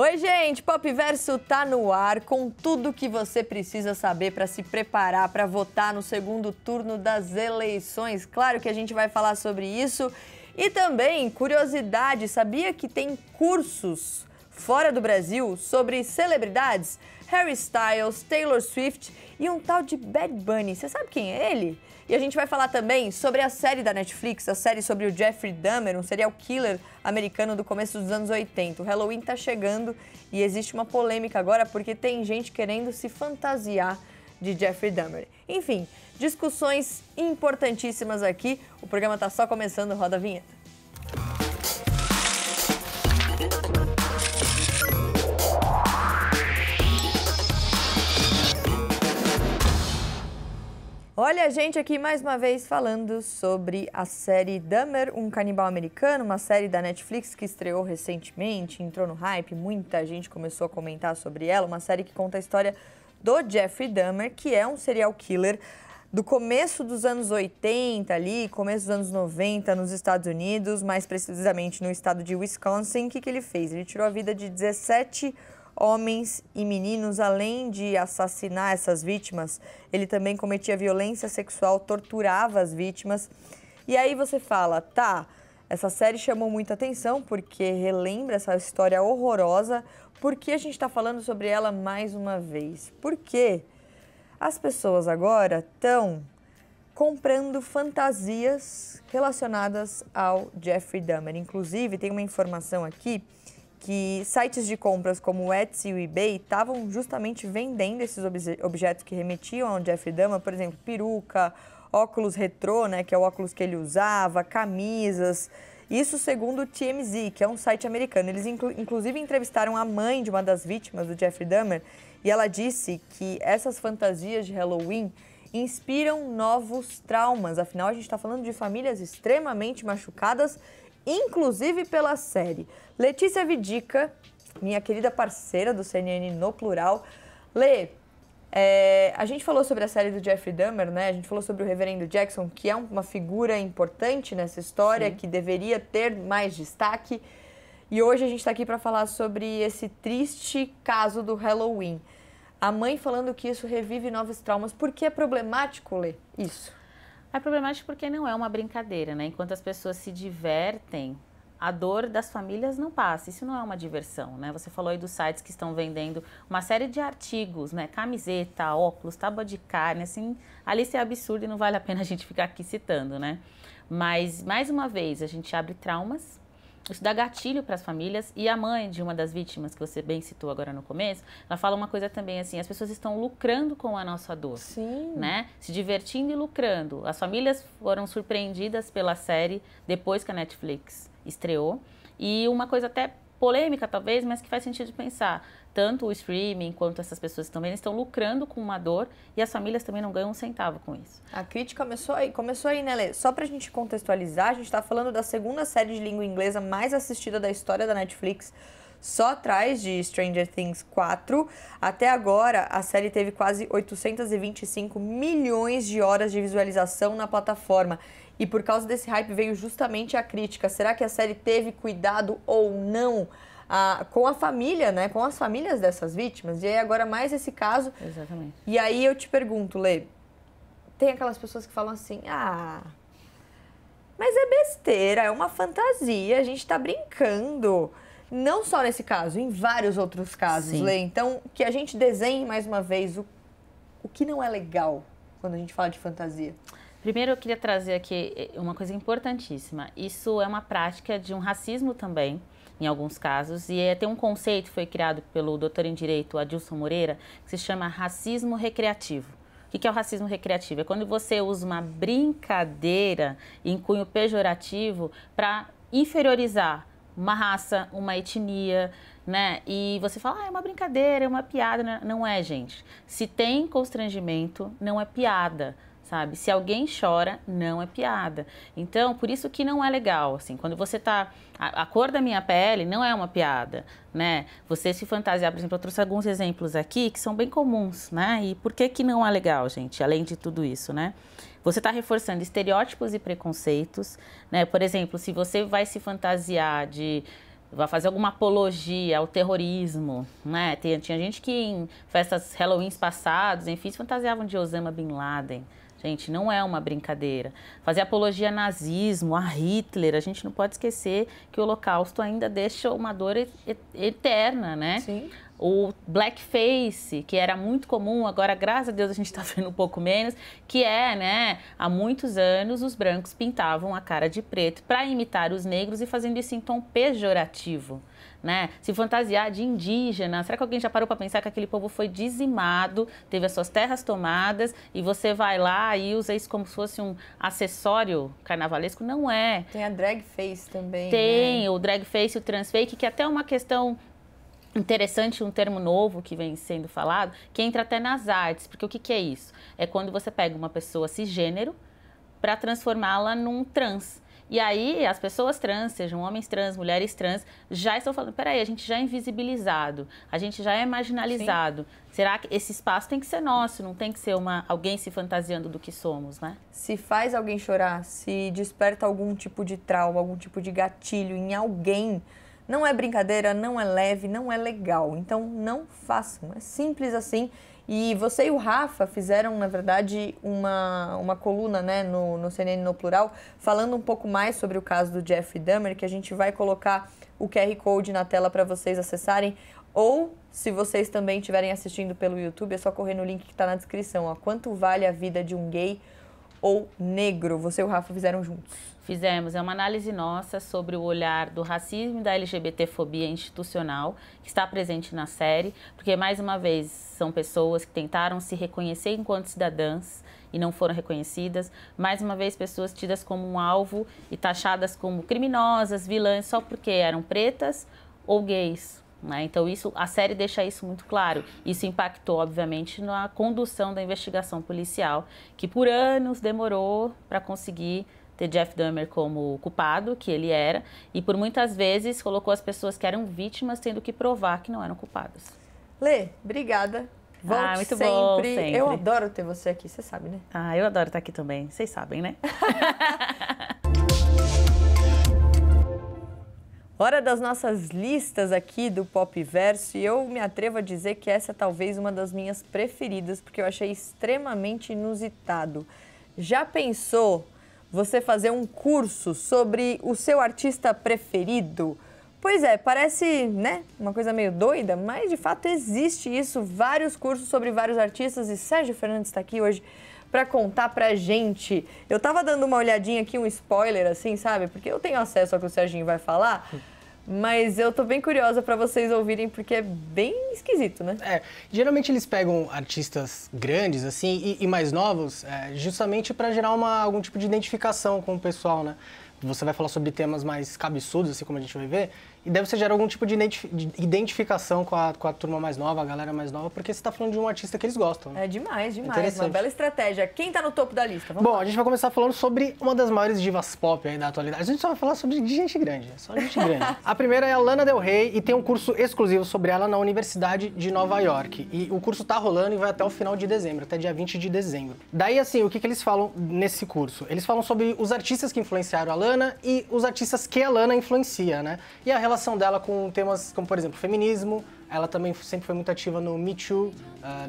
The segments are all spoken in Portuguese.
Oi, gente! Pop Verso tá no ar com tudo que você precisa saber para se preparar para votar no segundo turno das eleições. Claro que a gente vai falar sobre isso. E também, curiosidade, sabia que tem cursos fora do Brasil sobre celebridades? Harry Styles, Taylor Swift e um tal de Bad Bunny. Você sabe quem é ele? E a gente vai falar também sobre a série da Netflix, a série sobre o Jeffrey Dahmer, um serial killer americano do começo dos anos 80. O Halloween tá chegando e existe uma polêmica agora porque tem gente querendo se fantasiar de Jeffrey Dahmer. Enfim, discussões importantíssimas aqui. O programa tá só começando, roda a vinheta. Olha a gente aqui mais uma vez falando sobre a série Dahmer, um canibal americano, uma série da Netflix que estreou recentemente, entrou no hype, muita gente começou a comentar sobre ela, uma série que conta a história do Jeffrey Dahmer, que é um serial killer do começo dos anos 80 ali, começo dos anos 90 nos Estados Unidos, mais precisamente no estado de Wisconsin, o que, que ele fez? Ele tirou a vida de 17 homens e meninos, além de assassinar essas vítimas, ele também cometia violência sexual, torturava as vítimas. E aí você fala, tá, essa série chamou muita atenção porque relembra essa história horrorosa. Por que a gente está falando sobre ela mais uma vez? Porque as pessoas agora estão comprando fantasias relacionadas ao Jeffrey Dahmer. Inclusive, tem uma informação aqui que sites de compras como o Etsy e o eBay estavam justamente vendendo esses objetos que remetiam ao Jeffrey Dahmer, por exemplo, peruca, óculos retrô, né, que é o óculos que ele usava, camisas. Isso segundo o TMZ, que é um site americano. Eles inclu inclusive entrevistaram a mãe de uma das vítimas do Jeffrey Dahmer e ela disse que essas fantasias de Halloween inspiram novos traumas. Afinal, a gente está falando de famílias extremamente machucadas inclusive pela série. Letícia Vidica, minha querida parceira do CNN no plural. Lê, é, a gente falou sobre a série do Jeffrey Dahmer, né? A gente falou sobre o Reverendo Jackson, que é uma figura importante nessa história, Sim. que deveria ter mais destaque. E hoje a gente está aqui para falar sobre esse triste caso do Halloween. A mãe falando que isso revive novos traumas. Por que é problemático ler isso? É problemático porque não é uma brincadeira, né? Enquanto as pessoas se divertem, a dor das famílias não passa. Isso não é uma diversão, né? Você falou aí dos sites que estão vendendo uma série de artigos, né? Camiseta, óculos, tábua de carne, assim, ali isso é absurdo e não vale a pena a gente ficar aqui citando, né? Mas mais uma vez, a gente abre traumas isso dá gatilho para as famílias e a mãe de uma das vítimas que você bem citou agora no começo, ela fala uma coisa também assim, as pessoas estão lucrando com a nossa dor, Sim. né? Se divertindo e lucrando. As famílias foram surpreendidas pela série depois que a Netflix estreou e uma coisa até polêmica talvez, mas que faz sentido pensar. Tanto o streaming quanto essas pessoas também estão lucrando com uma dor e as famílias também não ganham um centavo com isso. A crítica começou aí, começou aí, né, Lê? Só pra gente contextualizar, a gente tá falando da segunda série de língua inglesa mais assistida da história da Netflix. Só atrás de Stranger Things 4. Até agora, a série teve quase 825 milhões de horas de visualização na plataforma. E por causa desse hype veio justamente a crítica. Será que a série teve cuidado ou não? A, ah, com a família, né? Com as famílias dessas vítimas. E aí agora mais esse caso. Exatamente. E aí eu te pergunto, Lê, tem aquelas pessoas que falam assim, ah, mas é besteira, é uma fantasia, a gente tá brincando. Não só nesse caso, em vários outros casos, Sim. Lê. Então, que a gente desenhe mais uma vez o, o que não é legal quando a gente fala de fantasia. Primeiro, eu queria trazer aqui eh, uma coisa importantíssima. Isso é uma prática de um racismo também, em alguns casos, e é, tem um conceito que foi criado pelo doutor em Direito Adilson Moreira, que se chama racismo recreativo. O que é o racismo recreativo? É quando você usa uma brincadeira em cunho pejorativo para inferiorizar uma raça, uma etnia, né? E você fala, ah, é uma brincadeira, é uma piada. Não é, gente. Se tem constrangimento, não é piada sabe? Se alguém chora, não é piada. Então, por isso que não é legal, assim, quando você tá... A, a, cor da minha pele não é uma piada, né? Você se fantasiar, por exemplo, eu trouxe alguns exemplos aqui que são bem comuns, né? E por que que não é legal, gente, além de tudo isso, né? Você está reforçando estereótipos e preconceitos, né? Por exemplo, se você vai se fantasiar de vai fazer alguma apologia ao terrorismo, né? Tinha, tinha gente que em festas Halloween passados, enfim, se fantasiavam de Osama Bin Laden, Gente, não é uma brincadeira. Fazer apologia a nazismo, a Hitler, a gente não pode esquecer que o Holocausto ainda deixa uma dor eterna, né? Sim. O blackface, que era muito comum, agora, graças a Deus, a gente está vendo um pouco menos, que é, né? Há muitos anos, os brancos pintavam a cara de preto para imitar os negros e fazendo isso em tom pejorativo né? Se fantasiar de indígena. Será que alguém já parou para pensar que aquele povo foi dizimado, teve as suas terras tomadas e você vai lá e usa isso como se fosse um acessório carnavalesco? Não é. Tem a drag face também. Tem né? o drag face, o transfake, que é até é uma questão interessante um termo novo que vem sendo falado, que entra até nas artes, porque o que, que é isso? É quando você pega uma pessoa cisgênero para transformá-la num trans. E aí as pessoas trans, sejam homens trans, mulheres trans, já estão falando, peraí, a gente já é invisibilizado, a gente já é marginalizado. Sim. Será que esse espaço tem que ser nosso, não tem que ser uma alguém se fantasiando do que somos, né? Se faz alguém chorar, se desperta algum tipo de trauma, algum tipo de gatilho em alguém, não é brincadeira, não é leve, não é legal. Então não façam, é simples assim. E você e o Rafa fizeram, na verdade, uma, uma coluna né, no, no CNN no Plural, falando um pouco mais sobre o caso do Jeff Dahmer, que a gente vai colocar o QR Code na tela para vocês acessarem. Ou, se vocês também estiverem assistindo pelo YouTube, é só correr no link que está na descrição. Ó. Quanto vale a vida de um gay ou negro? Você e o Rafa fizeram juntos. Fizemos é uma análise nossa sobre o olhar do racismo e da LGBTfobia institucional que está presente na série, porque mais uma vez são pessoas que tentaram se reconhecer enquanto cidadãs e não foram reconhecidas, mais uma vez pessoas tidas como um alvo e taxadas como criminosas, vilãs só porque eram pretas ou gays. Né? Então isso, a série deixa isso muito claro. Isso impactou, obviamente, na condução da investigação policial, que por anos demorou para conseguir ter Jeff Dahmer como culpado, que ele era, e por muitas vezes colocou as pessoas que eram vítimas tendo que provar que não eram culpadas. Lê, obrigada. Volte ah, muito sempre. bom, sempre. Eu adoro ter você aqui, você sabe, né? Ah, eu adoro estar aqui também. Vocês sabem, né? Hora das nossas listas aqui do Pop Verso e eu me atrevo a dizer que essa é talvez uma das minhas preferidas porque eu achei extremamente inusitado. Já pensou você fazer um curso sobre o seu artista preferido. Pois é, parece, né, uma coisa meio doida, mas de fato existe isso, vários cursos sobre vários artistas e Sérgio Fernandes está aqui hoje para contar pra gente. Eu tava dando uma olhadinha aqui, um spoiler assim, sabe? Porque eu tenho acesso ao que o Serginho vai falar. Mas eu tô bem curiosa para vocês ouvirem, porque é bem esquisito, né? É, geralmente eles pegam artistas grandes, assim, e, e mais novos, é, justamente para gerar uma, algum tipo de identificação com o pessoal, né? Você vai falar sobre temas mais cabeçudos, assim como a gente vai ver, e deve você gerar algum tipo de identificação com a, com a turma mais nova, a galera mais nova, porque você está falando de um artista que eles gostam. Né? É demais, demais. Uma bela estratégia. Quem está no topo da lista? Vamos Bom, lá. a gente vai começar falando sobre uma das maiores divas pop aí da atualidade. A gente só vai falar sobre gente grande, né? só gente grande. a primeira é a Lana Del Rey e tem um curso exclusivo sobre ela na Universidade de Nova York. E o curso está rolando e vai até o final de dezembro, até dia 20 de dezembro. Daí, assim, o que, que eles falam nesse curso? Eles falam sobre os artistas que influenciaram a Lana e os artistas que a Lana influencia, né? E a relação dela com temas como, por exemplo, feminismo. Ela também sempre foi muito ativa no Me Too, uh,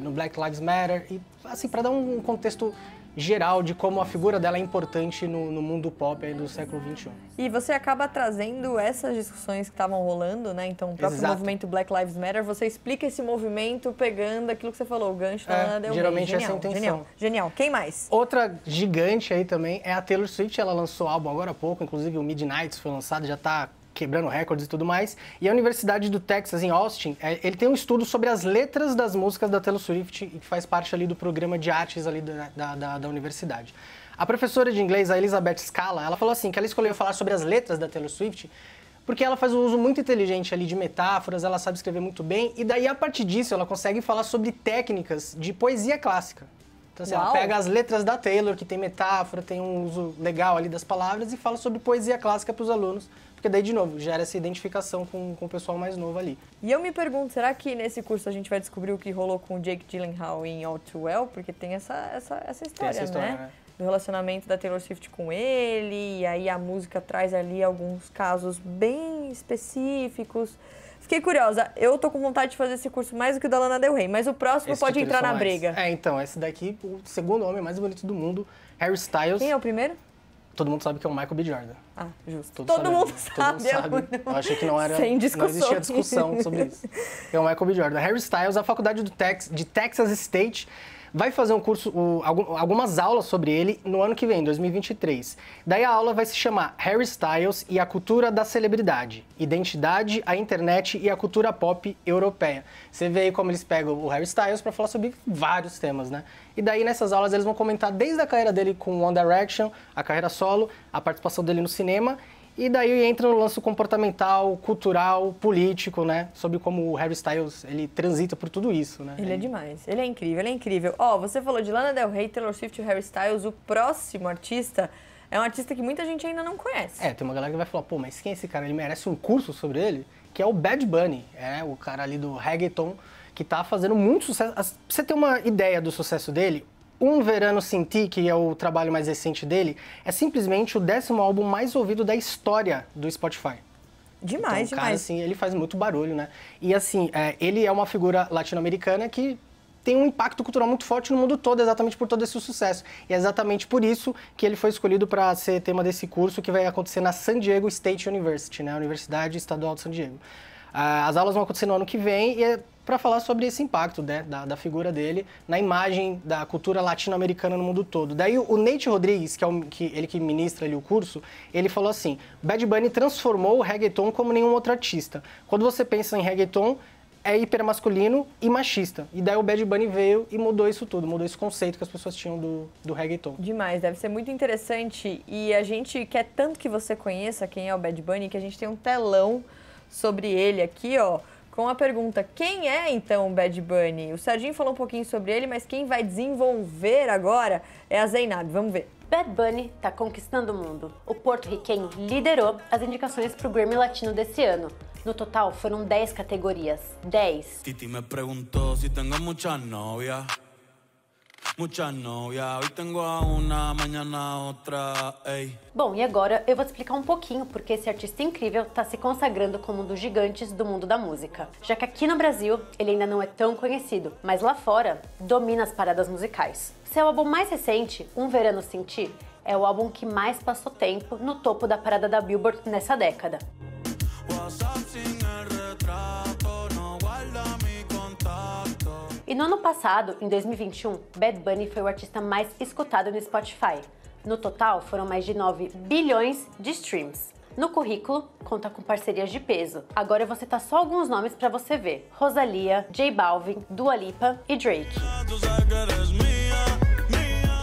no Black Lives Matter. E, assim, para dar um contexto geral de como a figura dela é importante no, no mundo pop do século XXI. E você acaba trazendo essas discussões que estavam rolando, né? Então, o próprio Exato. movimento Black Lives Matter, você explica esse movimento pegando aquilo que você falou, o gancho da é, Lana Del Geralmente genial, essa é a intenção. Genial, genial. Quem mais? Outra gigante aí também é a Taylor Swift. Ela lançou álbum agora há pouco, inclusive o Midnight foi lançado, já está quebrando recordes e tudo mais. E a Universidade do Texas, em Austin, é, ele tem um estudo sobre as letras das músicas da Taylor Swift, que faz parte ali do programa de artes ali da, da, da, da universidade. A professora de inglês, a Elizabeth Scala, ela falou assim, que ela escolheu falar sobre as letras da Taylor Swift porque ela faz um uso muito inteligente ali de metáforas, ela sabe escrever muito bem, e daí a partir disso ela consegue falar sobre técnicas de poesia clássica. Então, assim, ela pega as letras da Taylor, que tem metáfora, tem um uso legal ali das palavras, e fala sobre poesia clássica para os alunos, porque daí, de novo, gera essa identificação com, com o pessoal mais novo ali. E eu me pergunto, será que nesse curso a gente vai descobrir o que rolou com o Jake Gyllenhaal em All Too Well? Porque tem essa, essa, essa história, essa história né? né? Do relacionamento da Taylor Swift com ele, e aí a música traz ali alguns casos bem específicos. Fiquei curiosa, eu tô com vontade de fazer esse curso mais do que o da Lana Del Rey, mas o próximo esse pode entrar na mais. briga. É, então, esse daqui, o segundo homem mais bonito do mundo, Harry Styles. Quem é o primeiro? Todo mundo sabe que é o Michael B. Jordan. Ah, justo. Todo, todo mundo sabe. Todo mundo é sabe. Eu achei que não era. Sem discussão. Não existia discussão sobre isso. É o Michael B. Jordan. Harry Styles, a faculdade do Tex, de Texas State vai fazer um curso, algumas aulas sobre ele no ano que vem, 2023. Daí a aula vai se chamar Harry Styles e a cultura da celebridade, identidade, a internet e a cultura pop europeia. Você vê aí como eles pegam o Harry Styles para falar sobre vários temas, né? E daí nessas aulas eles vão comentar desde a carreira dele com One Direction, a carreira solo, a participação dele no cinema e daí entra no lance comportamental, cultural, político, né? Sobre como o Harry Styles, ele transita por tudo isso, né? Ele é demais. Ele é incrível, ele é incrível. Ó, oh, você falou de Lana Del Rey, Taylor Swift e Harry Styles. O próximo artista é um artista que muita gente ainda não conhece. É, tem uma galera que vai falar, pô, mas quem é esse cara? Ele merece um curso sobre ele? Que é o Bad Bunny, é o cara ali do reggaeton que tá fazendo muito sucesso. Pra você ter uma ideia do sucesso dele, um Verano Sinti, que é o trabalho mais recente dele, é simplesmente o décimo álbum mais ouvido da história do Spotify. Demais, então, cara, demais. assim, ele faz muito barulho, né? E assim, é, ele é uma figura latino-americana que tem um impacto cultural muito forte no mundo todo, exatamente por todo esse sucesso. E é exatamente por isso que ele foi escolhido para ser tema desse curso que vai acontecer na San Diego State University, né? Universidade Estadual de San Diego. Ah, as aulas vão acontecer no ano que vem e é para falar sobre esse impacto né, da, da, figura dele na imagem da cultura latino-americana no mundo todo. Daí o Nate Rodrigues, que é o, que, ele que ministra ali o curso, ele falou assim: Bad Bunny transformou o reggaeton como nenhum outro artista. Quando você pensa em reggaeton, é hipermasculino e machista. E daí o Bad Bunny veio e mudou isso tudo, mudou esse conceito que as pessoas tinham do, do reggaeton. Demais, deve ser muito interessante. E a gente quer tanto que você conheça quem é o Bad Bunny que a gente tem um telão sobre ele aqui, ó com a pergunta: quem é então o Bad Bunny? O Serginho falou um pouquinho sobre ele, mas quem vai desenvolver agora é a Zainab. Vamos ver. Bad Bunny está conquistando o mundo. O porto-riquenho liderou as indicações para o Grammy Latino desse ano. No total foram 10 categorias. 10. Titi me perguntou se tenho muchas novias. Muchas hoy tengo a una, mañana Bom, e agora eu vou te explicar um pouquinho porque esse artista incrível está se consagrando como um dos gigantes do mundo da música. Já que aqui no Brasil ele ainda não é tão conhecido, mas lá fora domina as paradas musicais. Seu é álbum mais recente, Um Verano Sentir, é o álbum que mais passou tempo no topo da parada da Billboard nessa década. No ano passado, em 2021, Bad Bunny foi o artista mais escutado no Spotify. No total, foram mais de 9 bilhões de streams. No currículo, conta com parcerias de peso. Agora eu vou citar só alguns nomes para você ver: Rosalia, J Balvin, Dua Lipa e Drake.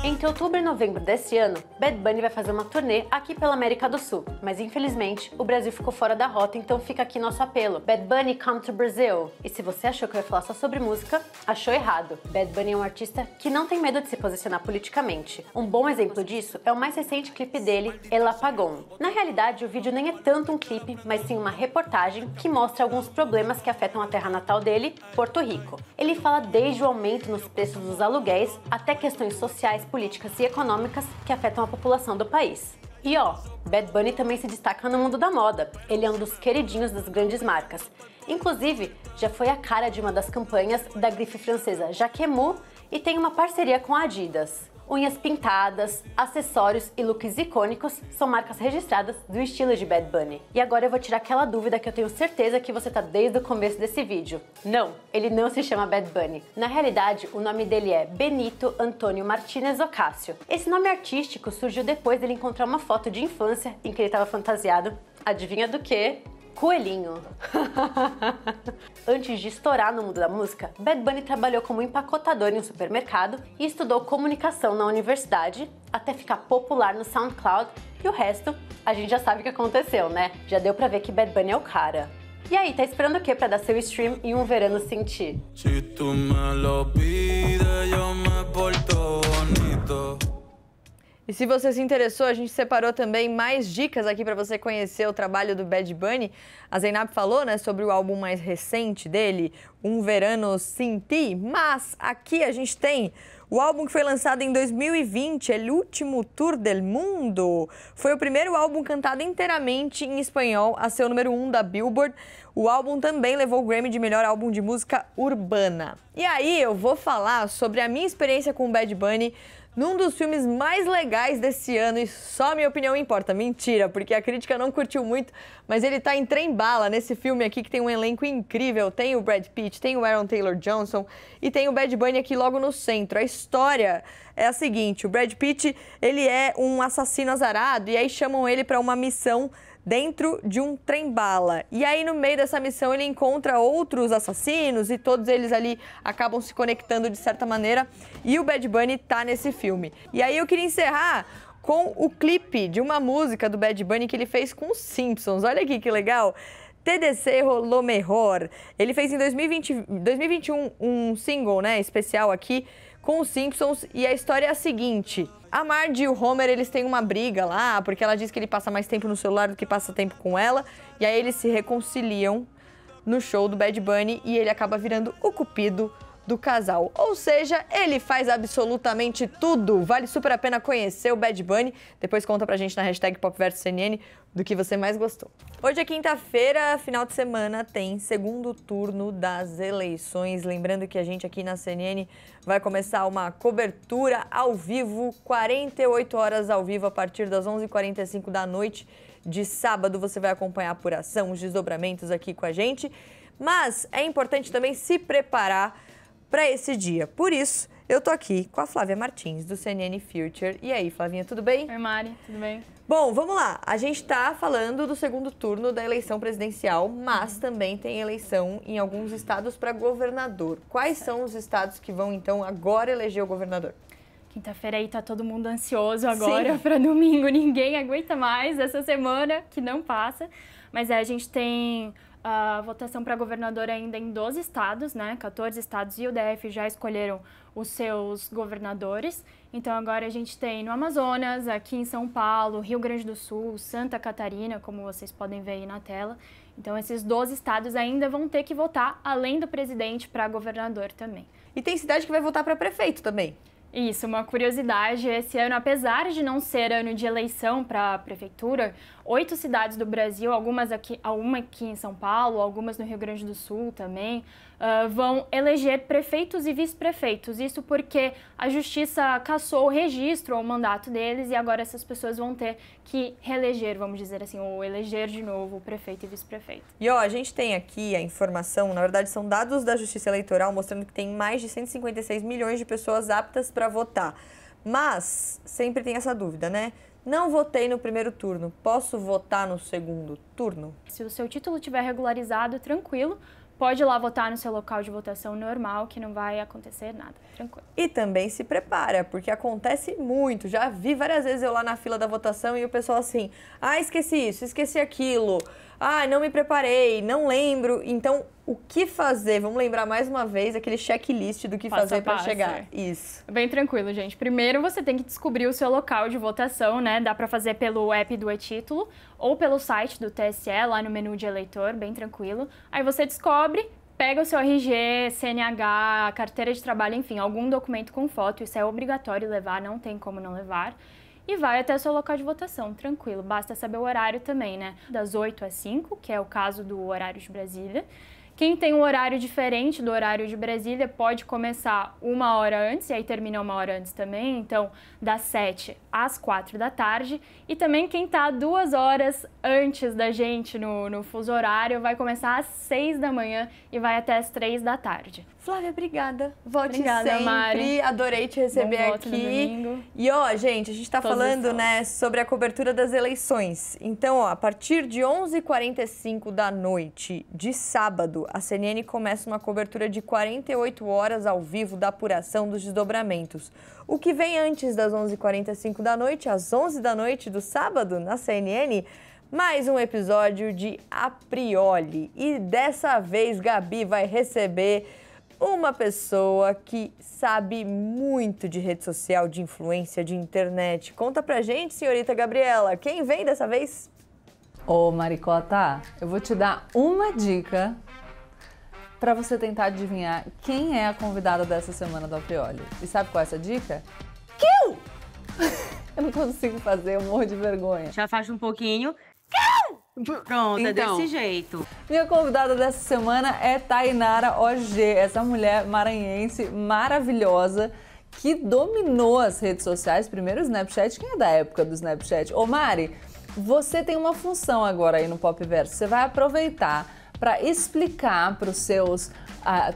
Entre outubro e novembro desse ano, Bad Bunny vai fazer uma turnê aqui pela América do Sul, mas infelizmente o Brasil ficou fora da rota, então fica aqui nosso apelo: Bad Bunny come to Brazil. E se você achou que eu ia falar só sobre música, achou errado. Bad Bunny é um artista que não tem medo de se posicionar politicamente. Um bom exemplo disso é o mais recente clipe dele, El Apagón. Na realidade, o vídeo nem é tanto um clipe, mas sim uma reportagem que mostra alguns problemas que afetam a terra natal dele, Porto Rico. Ele fala desde o aumento nos preços dos aluguéis até questões sociais, políticas e econômicas que afetam a população do país. E ó, Bad Bunny também se destaca no mundo da moda. Ele é um dos queridinhos das grandes marcas. Inclusive, já foi a cara de uma das campanhas da grife francesa Jacquemus e tem uma parceria com a Adidas unhas pintadas, acessórios e looks icônicos são marcas registradas do estilo de Bad Bunny. E agora eu vou tirar aquela dúvida que eu tenho certeza que você tá desde o começo desse vídeo. Não, ele não se chama Bad Bunny. Na realidade, o nome dele é Benito Antônio Martinez Ocasio. Esse nome artístico surgiu depois dele encontrar uma foto de infância em que ele estava fantasiado, adivinha do que? Coelhinho. Antes de estourar no mundo da música, Bad Bunny trabalhou como empacotador em um supermercado e estudou comunicação na universidade até ficar popular no SoundCloud e o resto a gente já sabe o que aconteceu, né? Já deu pra ver que Bad Bunny é o cara. E aí, tá esperando o que para dar seu stream e um verano sentir? Se tu me lo pide, me porto bonito. E se você se interessou, a gente separou também mais dicas aqui para você conhecer o trabalho do Bad Bunny. A Zainab falou, né, sobre o álbum mais recente dele, Um Verano Sin Ti, mas aqui a gente tem o álbum que foi lançado em 2020, El Último Tour del Mundo, foi o primeiro álbum cantado inteiramente em espanhol a ser o número 1 um da Billboard. O álbum também levou o Grammy de melhor álbum de música urbana. E aí eu vou falar sobre a minha experiência com o Bad Bunny num dos filmes mais legais desse ano e só minha opinião importa. Mentira, porque a crítica não curtiu muito, mas ele tá em trem bala nesse filme aqui que tem um elenco incrível. Tem o Brad Pitt, tem o Aaron Taylor Johnson e tem o Bad Bunny aqui logo no centro. A história é a seguinte: o Brad Pitt ele é um assassino azarado e aí chamam ele para uma missão dentro de um trem-bala. E aí, no meio dessa missão, ele encontra outros assassinos e todos eles ali acabam se conectando de certa maneira. E o Bad Bunny tá nesse filme. E aí, eu queria encerrar com o clipe de uma música do Bad Bunny que ele fez com os Simpsons. Olha aqui que legal. TDC Rolou Melhor. Ele fez em 2020, 2021 um single, né, especial aqui, com os Simpsons e a história é a seguinte. A Marge e o Homer, eles têm uma briga lá, porque ela diz que ele passa mais tempo no celular do que passa tempo com ela, e aí eles se reconciliam no show do Bad Bunny e ele acaba virando o cupido do casal. Ou seja, ele faz absolutamente tudo. Vale super a pena conhecer o Bad Bunny. Depois conta pra gente na hashtag PopVersoCNN do que você mais gostou. Hoje é quinta-feira, final de semana tem segundo turno das eleições. Lembrando que a gente aqui na CNN vai começar uma cobertura ao vivo, 48 horas ao vivo a partir das 11h45 da noite de sábado. Você vai acompanhar a apuração, os desdobramentos aqui com a gente. Mas é importante também se preparar para esse dia. Por isso, eu tô aqui com a Flávia Martins, do CNN Future. E aí, Flavinha, tudo bem? Oi, Mari, tudo bem? Bom, vamos lá. A gente está falando do segundo turno da eleição presidencial, mas uhum. também tem eleição em alguns estados para governador. Quais são os estados que vão, então, agora eleger o governador? Quinta-feira aí tá todo mundo ansioso agora para domingo. Ninguém aguenta mais essa semana que não passa. Mas é, a gente tem a votação para governador é ainda em 12 estados, né? 14 estados e o DF já escolheram os seus governadores. Então agora a gente tem no Amazonas, aqui em São Paulo, Rio Grande do Sul, Santa Catarina, como vocês podem ver aí na tela. Então esses 12 estados ainda vão ter que votar além do presidente para governador também. E tem cidade que vai votar para prefeito também. Isso, uma curiosidade, esse ano, apesar de não ser ano de eleição para a prefeitura, oito cidades do Brasil, algumas aqui, alguma aqui em São Paulo, algumas no Rio Grande do Sul também, uh, vão eleger prefeitos e vice-prefeitos. Isso porque a justiça cassou o registro ou o mandato deles e agora essas pessoas vão ter que reeleger, vamos dizer assim, ou eleger de novo o prefeito e vice-prefeito. E ó, a gente tem aqui a informação, na verdade são dados da Justiça Eleitoral mostrando que tem mais de 156 milhões de pessoas aptas para votar. Mas sempre tem essa dúvida, né? Não votei no primeiro turno, posso votar no segundo turno? Se o seu título tiver regularizado, tranquilo, pode ir lá votar no seu local de votação normal, que não vai acontecer nada, tranquilo. E também se prepara, porque acontece muito. Já vi várias vezes eu lá na fila da votação e o pessoal assim: ah, esqueci isso, esqueci aquilo. Ah, não me preparei, não lembro. Então, o que fazer? Vamos lembrar mais uma vez aquele checklist do que passo fazer para chegar. É. Isso. Bem tranquilo, gente. Primeiro você tem que descobrir o seu local de votação, né? Dá para fazer pelo app do e-título ou pelo site do TSE, lá no menu de eleitor, bem tranquilo. Aí você descobre, pega o seu RG, CNH, carteira de trabalho, enfim, algum documento com foto, isso é obrigatório levar, não tem como não levar e vai até o seu local de votação, tranquilo. Basta saber o horário também, né? Das 8 às 5, que é o caso do horário de Brasília. Quem tem um horário diferente do horário de Brasília pode começar uma hora antes e aí termina uma hora antes também, então das 7 às 4 da tarde. E também quem está duas horas antes da gente no, no fuso horário vai começar às 6 da manhã e vai até às 3 da tarde. Flávia, obrigada. Volte obrigada, sempre. Mari. Adorei te receber Bom aqui. E ó, gente, a gente está falando, né, sobre a cobertura das eleições. Então, ó, a partir de 11:45 da noite de sábado, a CNN começa uma cobertura de 48 horas ao vivo da apuração dos desdobramentos. O que vem antes das 11:45 da noite, às 11 da noite do sábado na CNN, mais um episódio de A Prioli. E dessa vez Gabi vai receber uma pessoa que sabe muito de rede social, de influência, de internet. Conta pra gente, senhorita Gabriela, quem vem dessa vez? Ô, Maricota, eu vou te dar uma dica para você tentar adivinhar quem é a convidada dessa semana do Aprioli. E sabe qual é essa dica? Que eu! eu não consigo fazer, eu morro de vergonha. Já faz um pouquinho. Pronto, então, é desse então, jeito. Minha convidada dessa semana é Tainara OG, essa mulher maranhense maravilhosa que dominou as redes sociais, primeiro o Snapchat, quem é da época do Snapchat? Ô Mari, você tem uma função agora aí no Pop Verso, você vai aproveitar para explicar para os seus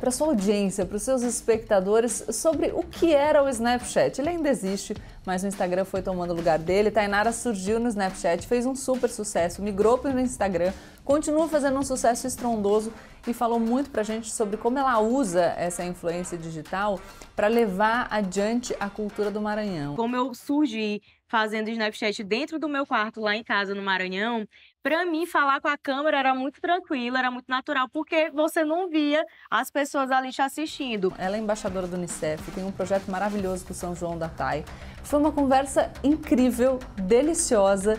para sua audiência, para os seus espectadores, sobre o que era o Snapchat. Ele ainda existe, mas o Instagram foi tomando o lugar dele. Tainara surgiu no Snapchat, fez um super sucesso, migrou para o Instagram, continua fazendo um sucesso estrondoso e falou muito para a gente sobre como ela usa essa influência digital para levar adiante a cultura do Maranhão. Como eu surgi fazendo Snapchat dentro do meu quarto lá em casa no Maranhão, para mim falar com a câmera era muito tranquilo, era muito natural, porque você não via as pessoas ali te assistindo. Ela é embaixadora do UNICEF, tem um projeto maravilhoso com o São João da Tai. Foi uma conversa incrível, deliciosa.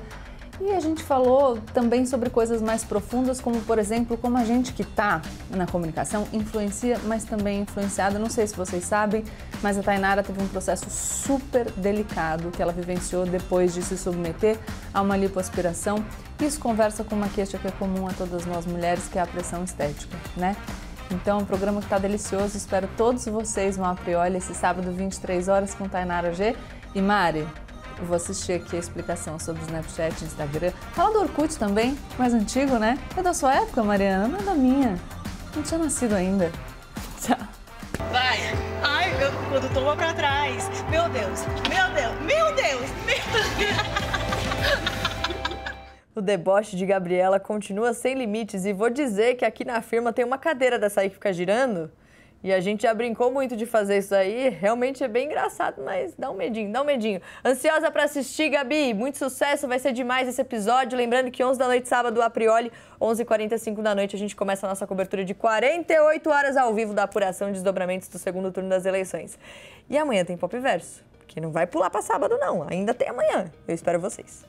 E a gente falou também sobre coisas mais profundas, como por exemplo, como a gente que está na comunicação influencia, mas também é influenciada. Não sei se vocês sabem, mas a Tainara teve um processo super delicado que ela vivenciou depois de se submeter a uma lipoaspiração. Isso conversa com uma queixa que é comum a todas nós mulheres, que é a pressão estética, né? Então, um programa que está delicioso. Espero todos vocês no A esse sábado, 23 horas, com Tainara G. E Mari, eu vou assistir aqui a explicação sobre Snapchat, Instagram. Fala do Orkut também, mais antigo, né? É da sua época, Mariana, não é da minha. Não tinha nascido ainda. Tchau. Vai. Ai, meu, quando toma pra trás. Meu Deus, meu Deus, meu Deus, meu Deus. O deboche de Gabriela continua sem limites e vou dizer que aqui na firma tem uma cadeira dessa aí que fica girando. E a gente já brincou muito de fazer isso aí. Realmente é bem engraçado, mas dá um medinho, dá um medinho. Ansiosa para assistir, Gabi? Muito sucesso, vai ser demais esse episódio. Lembrando que 11 da noite, sábado, a priori, 11h45 da noite, a gente começa a nossa cobertura de 48 horas ao vivo da apuração e desdobramentos do segundo turno das eleições. E amanhã tem Pop Verso, que não vai pular para sábado, não. Ainda tem amanhã. Eu espero vocês.